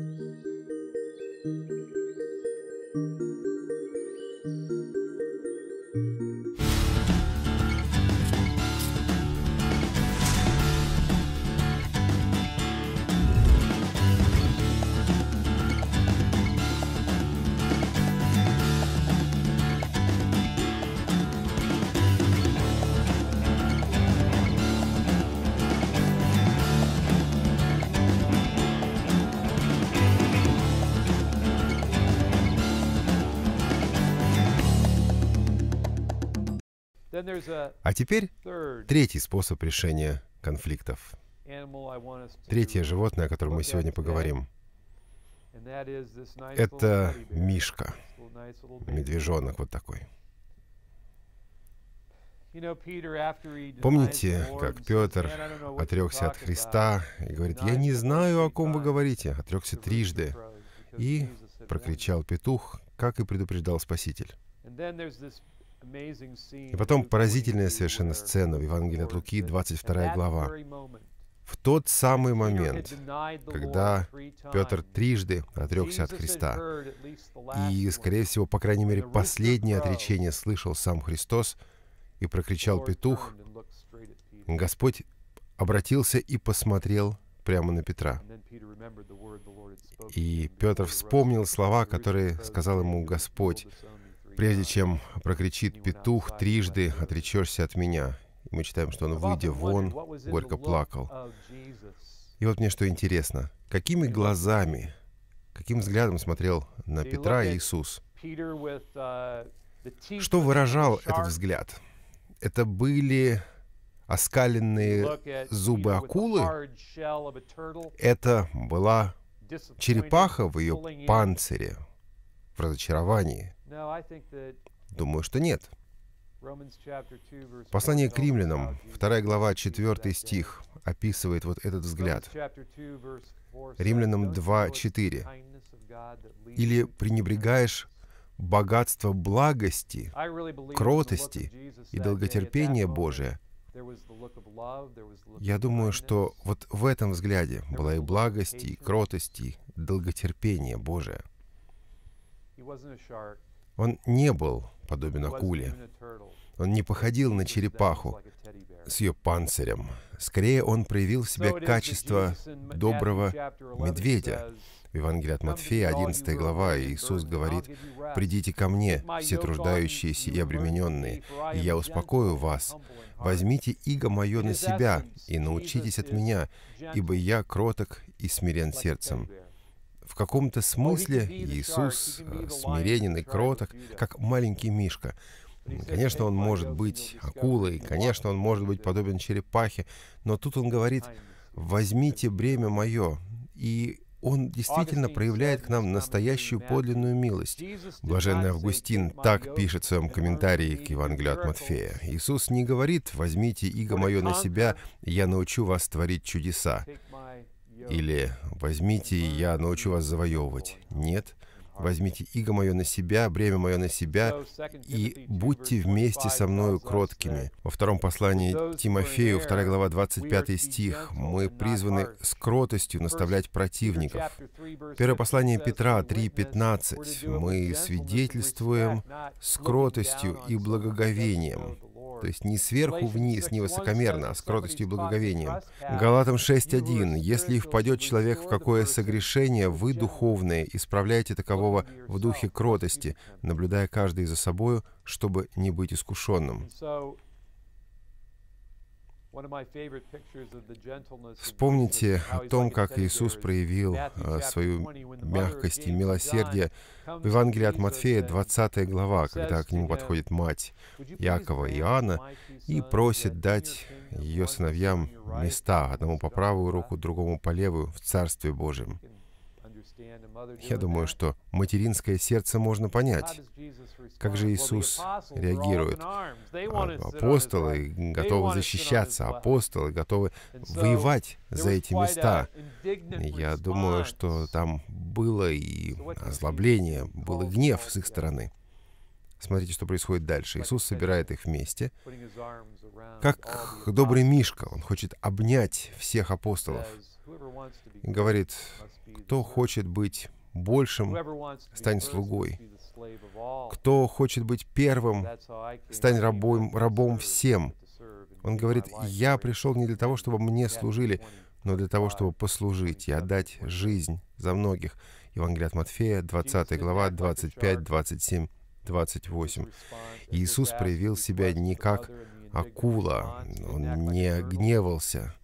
Música А теперь третий способ решения конфликтов. Третье животное, о котором мы сегодня поговорим, это мишка, медвежонок вот такой. Помните, как Петр отрекся от Христа и говорит, «Я не знаю, о ком вы говорите», отрекся трижды, и прокричал петух, как и предупреждал Спаситель. И потом поразительная совершенно сцена в Евангелии от Луки, 22 глава. В тот самый момент, когда Петр трижды отрекся от Христа, и, скорее всего, по крайней мере, последнее отречение слышал сам Христос, и прокричал петух, Господь обратился и посмотрел прямо на Петра. И Петр вспомнил слова, которые сказал ему Господь, прежде чем прокричит петух, трижды отречешься от меня. И мы читаем, что он, выйдя вон, горько плакал. И вот мне что интересно, какими глазами, каким взглядом смотрел на Петра Иисус? Что выражал этот взгляд? Это были оскаленные зубы акулы? Это была черепаха в ее панцире, в разочаровании – Думаю, что нет. Послание к римлянам, 2 глава, 4 стих, описывает вот этот взгляд. Римлянам 2, 4. «Или пренебрегаешь богатство благости, кротости и долготерпения Божия, я думаю, что вот в этом взгляде была и благость, и кротость, и долготерпение Божие. Он не был подобен акуле. Он не походил на черепаху с ее панцирем. Скорее, он проявил в себе качество доброго медведя. В Евангелии от Матфея, 11 глава, Иисус говорит, «Придите ко мне, все труждающиеся и обремененные, и я успокою вас. Возьмите иго мое на себя и научитесь от меня, ибо я кроток и смирен сердцем, в каком-то смысле Иисус э, смиренен и кроток, как маленький Мишка. Конечно, он может быть акулой, конечно, он может быть подобен черепахе, но тут он говорит, возьмите бремя мое. И он действительно проявляет к нам настоящую подлинную милость. Блаженный Августин так пишет в своем комментарии к Евангелию от Матфея. Иисус не говорит «возьмите иго мое на себя, я научу вас творить чудеса». Или «Возьмите, я научу вас завоевывать». Нет. «Возьмите иго мое на себя, бремя мое на себя, и будьте вместе со мною кроткими». Во втором послании Тимофею, 2 глава, 25 стих, «Мы призваны с кротостью наставлять противников». Первое послание Петра, 3,15, «Мы свидетельствуем с кротостью и благоговением». То есть не сверху вниз, не высокомерно, а с кротостью и благоговением. Галатам 6.1. «Если впадет человек в какое согрешение, вы, духовные, исправляете такового в духе кротости, наблюдая каждый за собою, чтобы не быть искушенным». Вспомните о том, как Иисус проявил а, свою мягкость и милосердие в Евангелии от Матфея, 20 глава, когда к нему подходит мать Якова и Иоанна и просит дать ее сыновьям места, одному по правую uh, руку, другому по левую, в Царстве Божьем. Я думаю, что материнское сердце можно понять. Как же Иисус реагирует? Апостолы готовы защищаться, апостолы готовы воевать за эти места. Я думаю, что там было и озлобление, был и гнев с их стороны. Смотрите, что происходит дальше. Иисус собирает их вместе. Как добрый Мишка, он хочет обнять всех апостолов говорит, кто хочет быть большим, стань слугой. Кто хочет быть первым, стань рабом, рабом всем. Он говорит, я пришел не для того, чтобы мне служили, но для того, чтобы послужить и отдать жизнь за многих. Евангелие от Матфея, 20 глава, 25, 27, 28. Иисус проявил себя не как акула, он не гневался,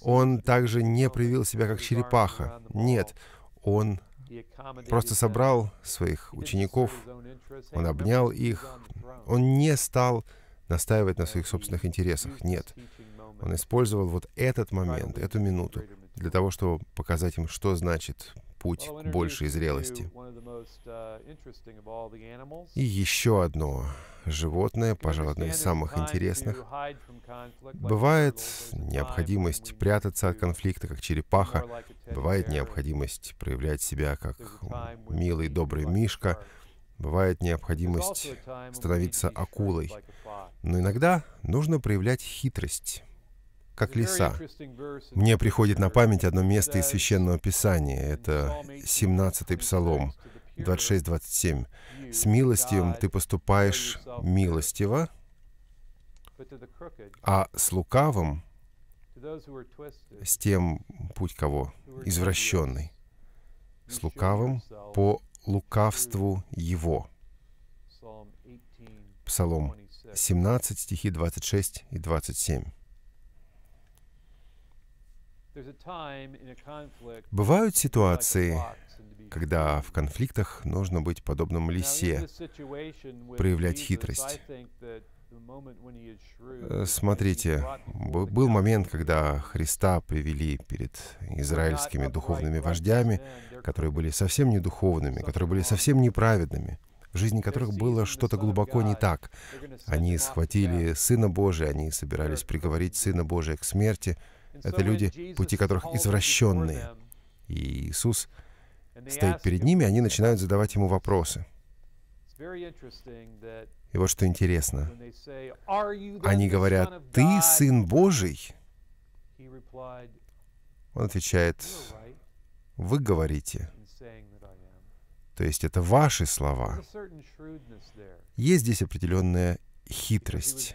он также не проявил себя как черепаха. Нет, он просто собрал своих учеников, он обнял их, он не стал настаивать на своих собственных интересах. Нет, он использовал вот этот момент, эту минуту для того, чтобы показать им, что значит путь к большей зрелости. Uh, И еще одно животное, пожалуй, одно из самых интересных, бывает необходимость прятаться от конфликта, как черепаха, бывает необходимость проявлять себя как милый, добрый мишка, бывает необходимость становиться акулой. Но иногда нужно проявлять хитрость как леса. Мне приходит на память одно место из uh, Священного Писания. Это 17-й Псалом, 26-27. «С милостивым ты поступаешь милостиво, а с лукавым, с тем путь кого? Извращенный. С лукавым по лукавству его». Псалом 17, стихи 26 и 27. Бывают ситуации, когда в конфликтах нужно быть подобным лисе, проявлять хитрость. Э, смотрите, был момент, когда Христа привели перед израильскими духовными вождями, которые были совсем не духовными, которые были совсем неправедными, в жизни которых было что-то глубоко не так. Они схватили Сына Божия, они собирались приговорить Сына Божия к смерти — это люди, пути которых извращенные. И Иисус стоит перед ними, они начинают задавать ему вопросы. И вот что интересно. Они говорят, «Ты Сын Божий?» Он отвечает, «Вы говорите». То есть это ваши слова. Есть здесь определенная хитрость.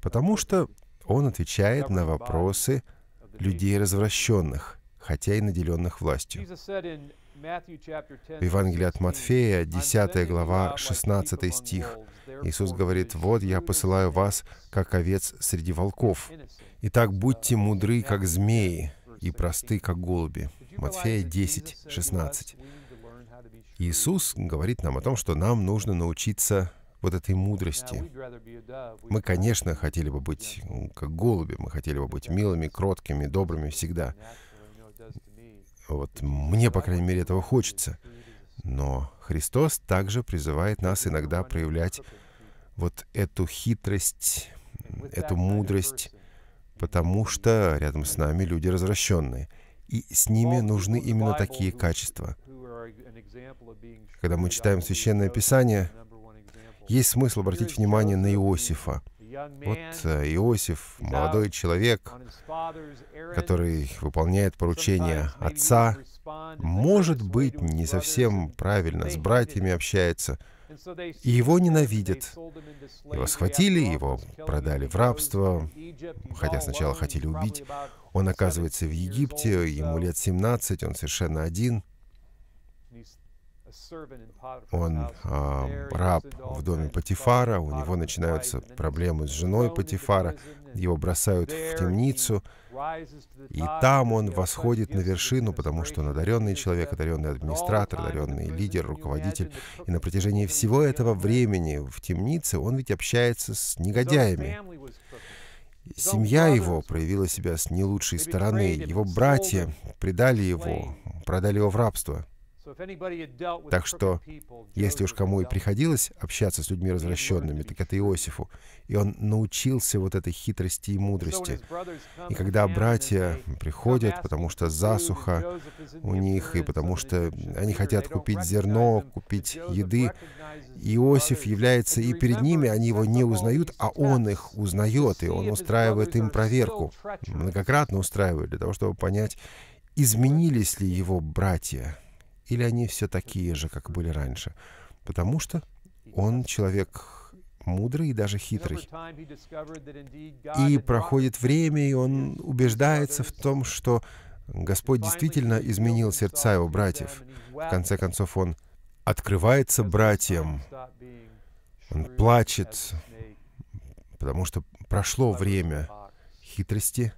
Потому что он отвечает на вопросы людей развращенных, хотя и наделенных властью. В Евангелии от Матфея, 10 глава, 16 стих, Иисус говорит, «Вот я посылаю вас, как овец среди волков. Итак, будьте uh, мудры, как змеи, и просты, как голуби». Матфея 10, 16. Иисус говорит нам о том, что нам нужно научиться вот этой мудрости. Мы, конечно, хотели бы быть как голуби, мы хотели бы быть милыми, кроткими, добрыми всегда. Вот мне, по крайней мере, этого хочется. Но Христос также призывает нас иногда проявлять вот эту хитрость, эту мудрость, потому что рядом с нами люди развращенные. И с ними нужны именно такие качества. Когда мы читаем Священное Писание, есть смысл обратить внимание на Иосифа. Вот э, Иосиф, молодой человек, который выполняет поручение отца, может быть, не совсем правильно с братьями общается, и его ненавидят. Его схватили, его продали в рабство, хотя сначала хотели убить. Он оказывается в Египте, ему лет 17, он совершенно один он э, раб в доме Патифара, у него начинаются проблемы с женой Патифара, его бросают в темницу, и там он восходит на вершину, потому что он одаренный человек, одаренный администратор, одаренный лидер, руководитель. И на протяжении всего этого времени в темнице он ведь общается с негодяями. Семья его проявила себя с не лучшей стороны, его братья предали его, продали его в рабство. Так что, если уж кому и приходилось общаться с людьми развращенными, так это Иосифу. И он научился вот этой хитрости и мудрости. И когда братья приходят, потому что засуха у них, и потому что они хотят купить зерно, купить еды, Иосиф является и перед ними, они его не узнают, а он их узнает, и он устраивает им проверку. Многократно устраивает, для того, чтобы понять, изменились ли его братья или они все такие же, как были раньше? Потому что он человек мудрый и даже хитрый. И проходит время, и он убеждается в том, что Господь действительно изменил сердца его братьев. В конце концов, он открывается братьям, он плачет, потому что прошло время хитрости.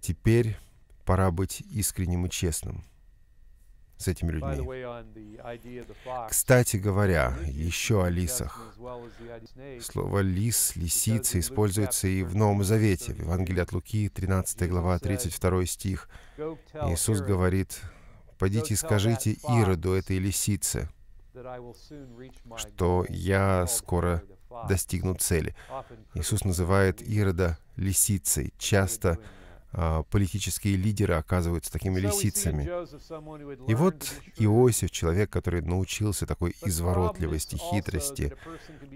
Теперь пора быть искренним и честным с этими людьми. Кстати говоря, еще о лисах. Слово «лис», «лисица» используется и в Новом Завете, в Евангелии от Луки, 13 глава, 32 стих. Иисус говорит, «Пойдите и скажите Ироду, этой лисице, что я скоро достигну цели». Иисус называет Ирода лисицей, часто — а, политические лидеры оказываются такими лисицами. И вот Иосиф, человек, который научился такой изворотливости, хитрости.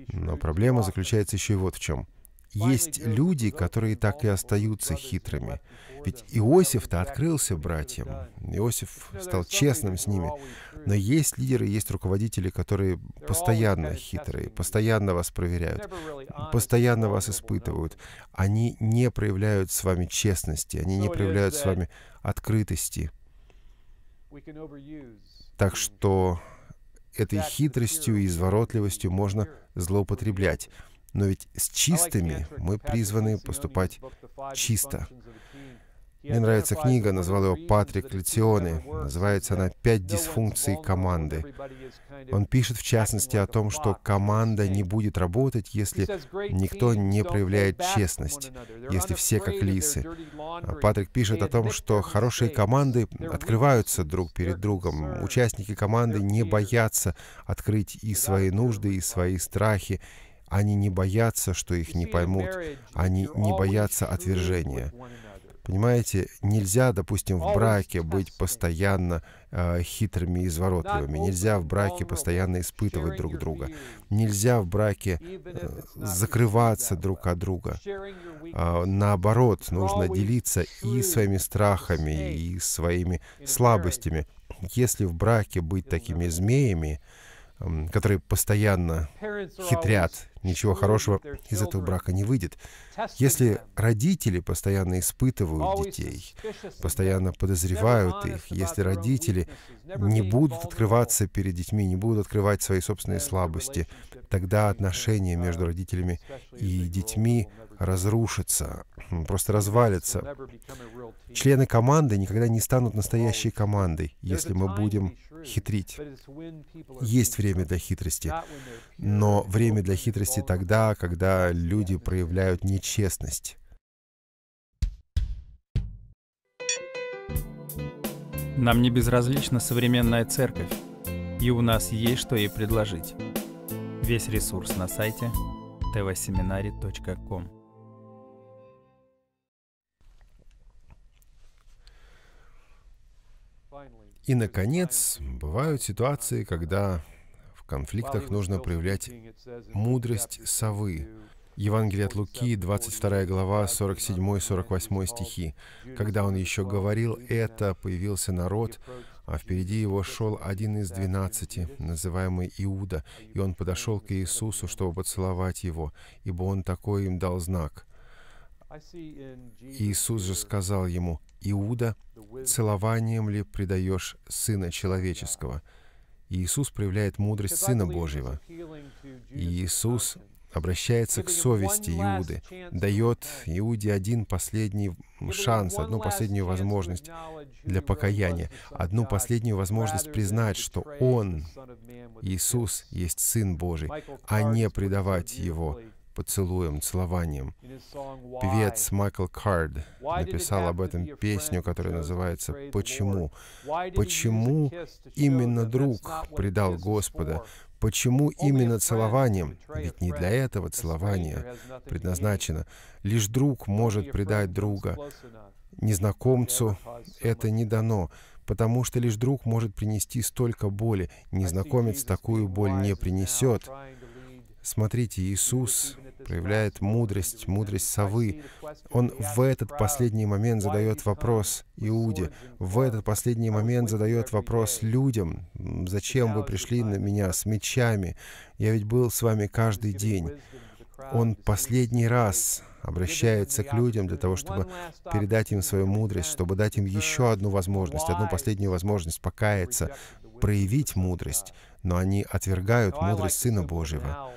Но проблема заключается еще и вот в чем — есть люди, которые так и остаются хитрыми. Ведь Иосиф-то открылся братьям. Иосиф стал честным с ними. Но есть лидеры, есть руководители, которые постоянно хитрые, постоянно вас проверяют, постоянно вас испытывают. Они не проявляют с вами честности, они не проявляют с вами открытости. Так что этой хитростью и изворотливостью можно злоупотреблять. Но ведь с чистыми мы призваны поступать чисто. Мне нравится книга, назвал ее Патрик Летионе. Называется она «Пять дисфункций команды». Он пишет, в частности, о том, что команда не будет работать, если никто не проявляет честность, если все как лисы. А Патрик пишет о том, что хорошие команды открываются друг перед другом. Участники команды не боятся открыть и свои нужды, и свои страхи, они не боятся, что их не поймут. Они не боятся отвержения. Понимаете, нельзя, допустим, в браке быть постоянно э, хитрыми и изворотливыми. Нельзя в браке постоянно испытывать друг друга. Нельзя в браке э, закрываться друг от друга. Э, наоборот, нужно делиться и своими страхами, и своими слабостями. Если в браке быть такими змеями, э, которые постоянно хитрят Ничего хорошего из этого брака не выйдет. Если родители постоянно испытывают детей, постоянно подозревают их, если родители не будут открываться перед детьми, не будут открывать свои собственные слабости, тогда отношения между родителями и детьми разрушится, просто развалится. Члены команды никогда не станут настоящей oh, командой, если мы будем хитрить. Есть время для хитрости, но время для хитрости тогда, когда люди проявляют нечестность. Нам не безразлична современная церковь, и у нас есть что ей предложить. Весь ресурс на сайте tvseminary.com. И, наконец, бывают ситуации, когда в конфликтах нужно проявлять мудрость совы. Евангелие от Луки, 22 глава, 47-48 стихи. «Когда он еще говорил это, появился народ, а впереди его шел один из двенадцати, называемый Иуда, и он подошел к Иисусу, чтобы поцеловать его, ибо он такой им дал знак». Иисус же сказал ему, «Иуда, целованием ли предаешь Сына Человеческого? Иисус проявляет мудрость Сына Божьего. И Иисус обращается к совести Иуды, дает Иуде один последний шанс, одну последнюю возможность для покаяния, одну последнюю возможность признать, что Он, Иисус, есть Сын Божий, а не предавать Его поцелуем, целованием. Певец Майкл Кард написал об этом песню, которая называется «Почему?». Почему именно друг предал Господа? Почему именно целованием? Ведь не для этого целование предназначено. Лишь друг может предать друга. Незнакомцу это не дано, потому что лишь друг может принести столько боли. Незнакомец такую боль не принесет. Смотрите, Иисус проявляет мудрость, мудрость совы. Он в этот последний момент задает вопрос Иуде, в этот последний момент задает вопрос людям, «Зачем вы пришли на меня с мечами? Я ведь был с вами каждый день». Он последний раз обращается к людям для того, чтобы передать им свою мудрость, чтобы дать им еще одну возможность, одну последнюю возможность покаяться, проявить мудрость, но они отвергают мудрость Сына Божьего.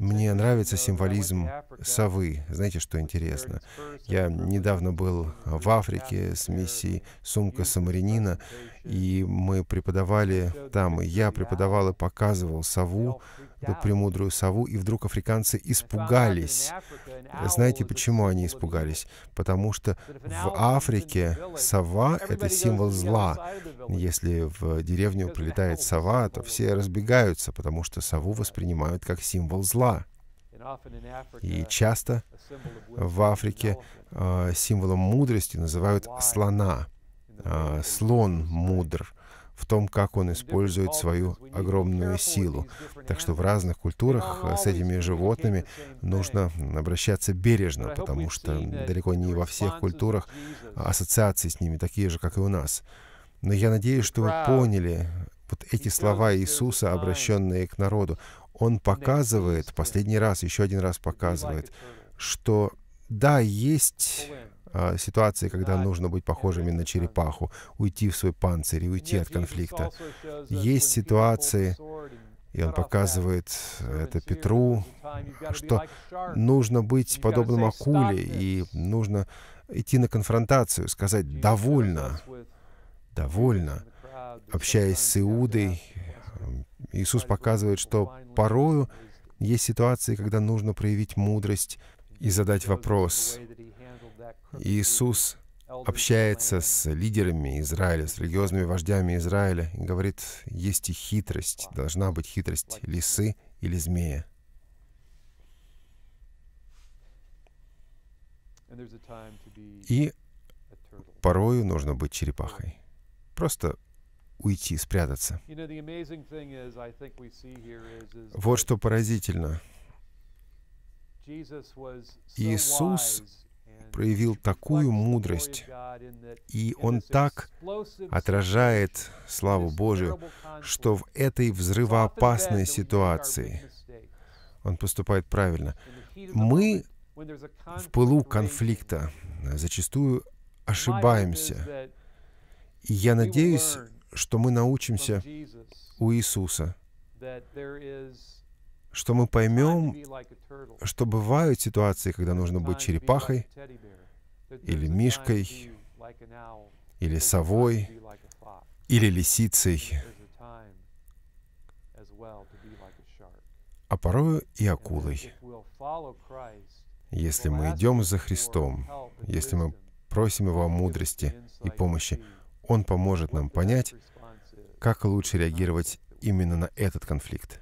Мне нравится символизм совы. Знаете, что интересно? Я недавно был в Африке с миссией «Сумка самарянина», и мы преподавали там, и я преподавал и показывал сову, эту премудрую сову, и вдруг африканцы испугались. Знаете, почему они испугались? Потому что в Африке сова — это символ зла. Если в деревню прилетает сова, то все разбегаются, потому что сову воспринимают как символ зла. И часто в Африке э, символом мудрости называют слона. Э, слон мудр в том, как он использует свою огромную силу. Так что в разных культурах э, с этими животными нужно обращаться бережно, потому что далеко не во всех культурах ассоциации с ними такие же, как и у нас. Но я надеюсь, что вы поняли вот эти слова Иисуса, обращенные к народу. Он показывает, последний раз, еще один раз показывает, что да, есть а, ситуации, когда нужно быть похожими на черепаху, уйти в свой панцирь и уйти от конфликта. Есть ситуации, и он показывает э, это Петру, что нужно быть подобным акуле, и нужно идти на конфронтацию, сказать «довольно», довольно. Общаясь с Иудой, Иисус показывает, что порою есть ситуации, когда нужно проявить мудрость и задать вопрос. Иисус общается с лидерами Израиля, с религиозными вождями Израиля, и говорит, есть и хитрость, должна быть хитрость лисы или змея. И порою нужно быть черепахой просто уйти, спрятаться. Вот что поразительно. Иисус проявил такую мудрость, и Он так отражает славу Божию, что в этой взрывоопасной ситуации Он поступает правильно. Мы в пылу конфликта зачастую ошибаемся я надеюсь, что мы научимся у Иисуса, что мы поймем, что бывают ситуации, когда нужно быть черепахой или мишкой, или совой, или лисицей, а порою и акулой. Если мы идем за Христом, если мы просим Его о мудрости и помощи, он поможет нам понять, как лучше реагировать именно на этот конфликт.